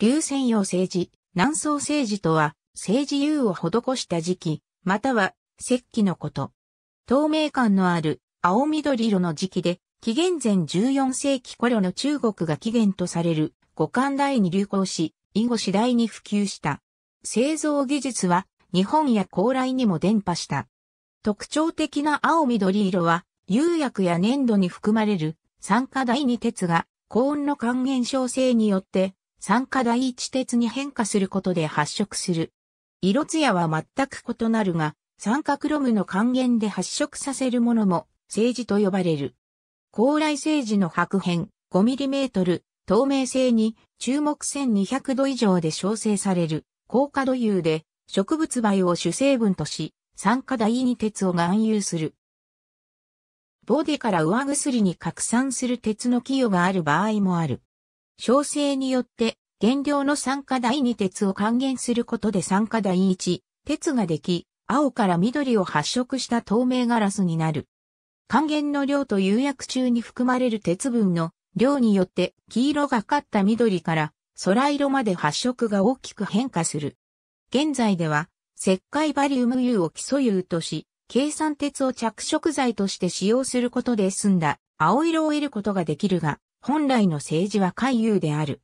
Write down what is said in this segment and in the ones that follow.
流線用政治、南宋政治とは、政治優を施した時期、または、石器のこと。透明感のある、青緑色の時期で、紀元前14世紀頃の中国が起源とされる、五漢大に流行し、以後次第に普及した。製造技術は、日本や高麗にも伝播した。特徴的な青緑色は、釉薬や粘土に含まれる、酸化大二鉄が、高温の還元症性によって酸化第一鉄に変化することで発色する。色艶は全く異なるが、酸化クロムの還元で発色させるものも、政治と呼ばれる。高麗政治の白片 5mm 透明性に注目1200度以上で調整される高化度油で植物灰を主成分とし酸化第二鉄を含有する。ボデから上薬に拡散する鉄の寄与がある場合もある。小生によって原料の酸化第二鉄を還元することで酸化第一鉄ができ、青から緑を発色した透明ガラスになる。還元の量と釉薬中に含まれる鉄分の量によって黄色がかった緑から空色まで発色が大きく変化する。現在では石灰バリウム油を基礎油とし、計算鉄を着色剤として使用することで澄んだ青色を得ることができるが、本来の政治は海遊である。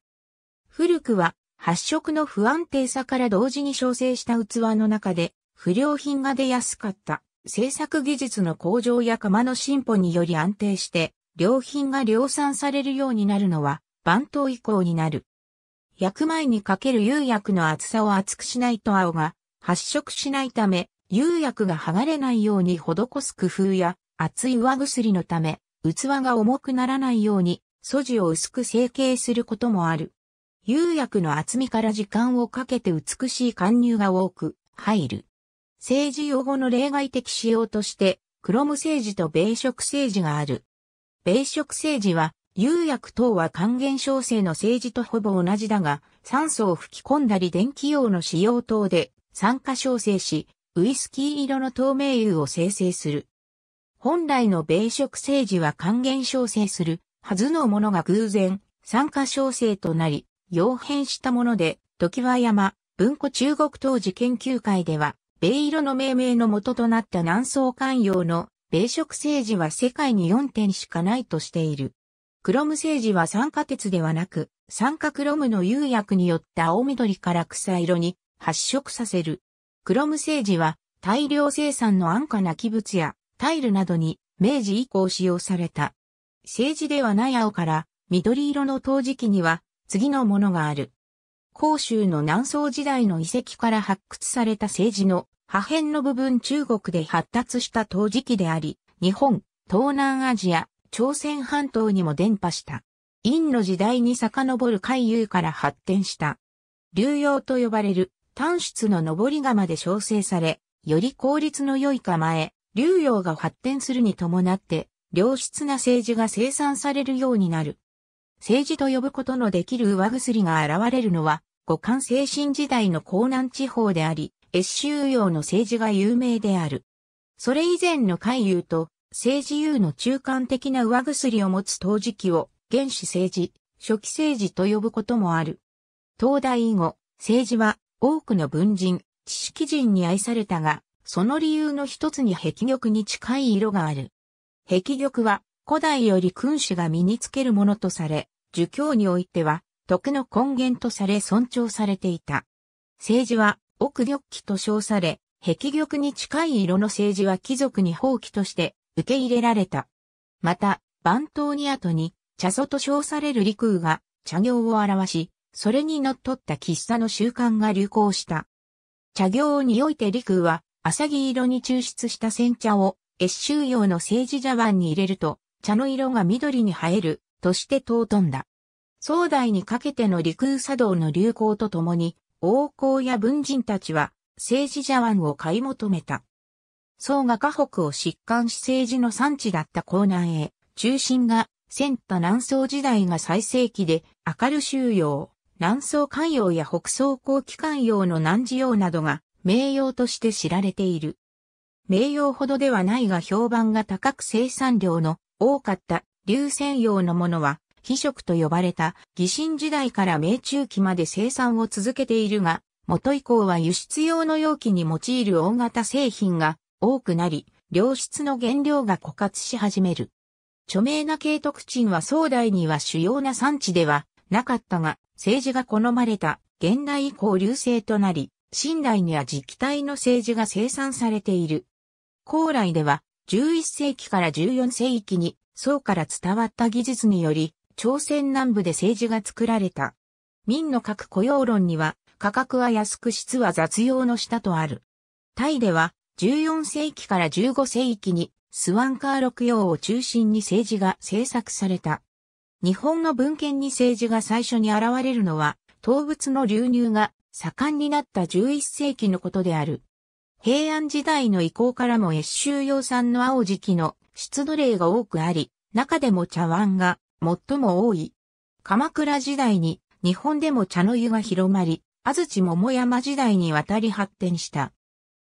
古くは発色の不安定さから同時に調整した器の中で不良品が出やすかった製作技術の向上や釜の進歩により安定して良品が量産されるようになるのは番頭以降になる。焼く前にかける釉薬の厚さを厚くしないと青が発色しないため釉薬が剥がれないように施す工夫や厚い上薬のため器が重くならないように素地を薄く成形することもある。釉薬の厚みから時間をかけて美しい貫入が多く入る。政治用語の例外的仕様として、クロム政治と米色政治がある。米色政治は、釉薬等は還元小生の政治とほぼ同じだが、酸素を吹き込んだり電気用の使用等で酸化小生し、ウイスキー色の透明油を生成する。本来の米色政治は還元小生するはずのものが偶然、参加小生となり、傭変したもので、時は山、文庫中国当時研究会では、米色の命名の元となった南宋官用の米食政治は世界に4点しかないとしている。クロム政治は酸化鉄ではなく、酸化クロムの釉薬によった青緑から草色に発色させる。クロム政治は大量生産の安価な器物やタイルなどに明治以降使用された政治ではない青から緑色の陶磁器には次のものがある。広州の南宋時代の遺跡から発掘された政治の破片の部分中国で発達した陶磁器であり、日本、東南アジア、朝鮮半島にも伝播した。陰の時代に遡る海遊から発展した。流用と呼ばれる単出の上り釜で調整され、より効率の良い構え、流用が発展するに伴って、良質な政治が生産されるようになる。政治と呼ぶことのできる上薬が現れるのは、五感精神時代の江南地方であり、越州用の政治が有名である。それ以前の海遊と政治遊の中間的な上薬を持つ陶磁器を原始政治、初期政治と呼ぶこともある。東大以後、政治は多くの文人、知識人に愛されたが、その理由の一つに壁玉に近い色がある。壁玉は古代より君主が身につけるものとされ、儒教においては徳の根源とされ尊重されていた。政治は奥玉器と称され、壁玉に近い色の政治は貴族に放棄として受け入れられた。また、番頭に後に茶祖と称される陸空が茶行を表し、それに則っった喫茶の習慣が流行した。茶行において陸空は、浅木色に抽出した煎茶を越州用の政治茶碗に入れると、茶の色が緑に映える、として尊んだ。宋代にかけての陸空茶道の流行とともに、王公や文人たちは、政治茶碗を買い求めた。宋が河北を疾患し政治の産地だった江南へ、中心が、千田南宋時代が最盛期で、明る収容、南宋寛用や北宋後期寛用の南寺用などが、名用として知られている。名誉ほどではないが評判が高く生産量の多かった流専用のものは、非食と呼ばれた疑心時代から明中期まで生産を続けているが、元以降は輸出用の容器に用いる大型製品が多くなり、良質の原料が枯渇し始める。著名な慶徳鎮は壮大には主要な産地ではなかったが、政治が好まれた現代以降流星となり、新代には自治体の政治が生産されている。高麗では11世紀から14世紀に宋から伝わった技術により朝鮮南部で政治が作られた。民の各雇用論には価格は安く質は雑用の下とある。タイでは14世紀から15世紀にスワンカー六用を中心に政治が制作された。日本の文献に政治が最初に現れるのは、動物の流入が盛んになった11世紀のことである。平安時代の以降からも越州養蚕の青時期の出土例が多くあり、中でも茶碗が最も多い。鎌倉時代に日本でも茶の湯が広まり、安土桃山時代にわたり発展した。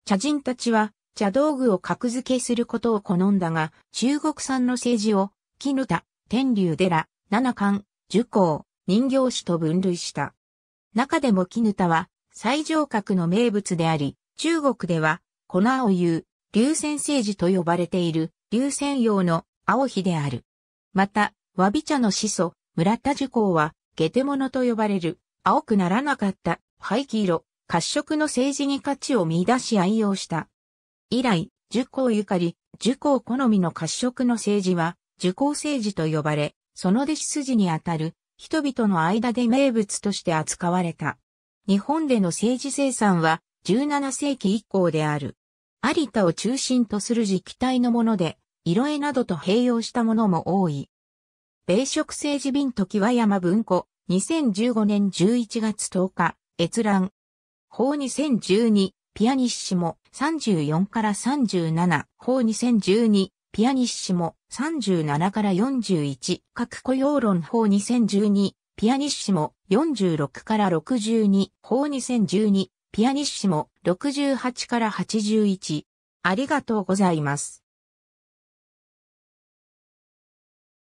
茶人たちは茶道具を格付けすることを好んだが、中国産の政治を、絹田、天竜寺、七冠、樹光、人形師と分類した。中でも絹田は最上格の名物であり、中国では、粉を言う、流泉政治と呼ばれている、流泉用の青皮である。また、和美茶の始祖、村田樹光は、下手物と呼ばれる、青くならなかった、灰棄色、褐色の政治に価値を見出し愛用した。以来、樹光ゆかり、樹光好みの褐色の政治は、樹光政治と呼ばれ、その弟子筋にあたる、人々の間で名物として扱われた。日本での政治生産は、17世紀以降である。有田を中心とする磁気体のもので、色絵などと併用したものも多い。米食政治瓶時は山文庫、2015年11月10日、閲覧。法2012、ピアニッシモ、34から37、法2012、ピアニッシモ、37から41、各雇用論法2012、ピアニッシモ、46から62、法2012、ピアニッシモ68から81。ありがとうございます。